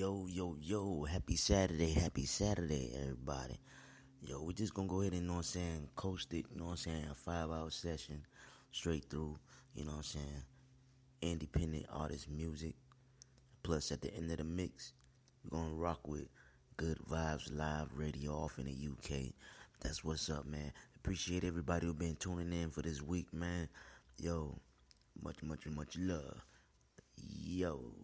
Yo, yo, yo, happy Saturday, happy Saturday, everybody. Yo, we're just gonna go ahead and, you know what I'm saying, coast it, you know what I'm saying, a five hour session straight through, you know what I'm saying, independent artist music. Plus, at the end of the mix, we're gonna rock with Good Vibes Live Radio off in the UK. That's what's up, man. Appreciate everybody who been tuning in for this week, man. Yo, much, much, much love. Yo.